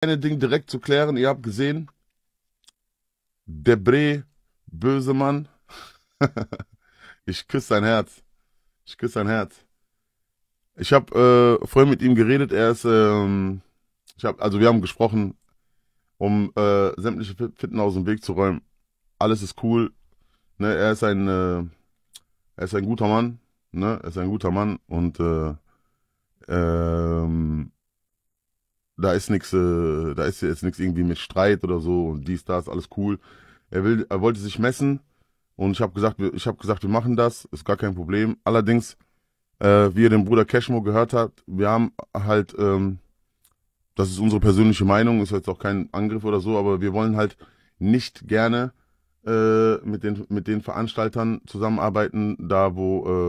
eine Ding direkt zu klären. Ihr habt gesehen, Debré, böse Mann. ich küsse sein Herz. Ich küsse sein Herz. Ich habe äh, vorhin mit ihm geredet. Er ist, ähm, ich hab, also wir haben gesprochen, um äh, sämtliche Fitten aus dem Weg zu räumen. Alles ist cool. Ne, er ist ein, äh, er ist ein guter Mann. Ne, er ist ein guter Mann und äh, ähm, da ist nichts, äh, da ist jetzt nichts irgendwie mit Streit oder so und dies, das, alles cool. Er will, er wollte sich messen und ich habe gesagt, ich gesagt, wir machen das, ist gar kein Problem. Allerdings, äh, wie ihr den Bruder Cashmo gehört habt, wir haben halt, ähm, das ist unsere persönliche Meinung, ist jetzt auch kein Angriff oder so, aber wir wollen halt nicht gerne äh, mit den mit den Veranstaltern zusammenarbeiten, da wo äh,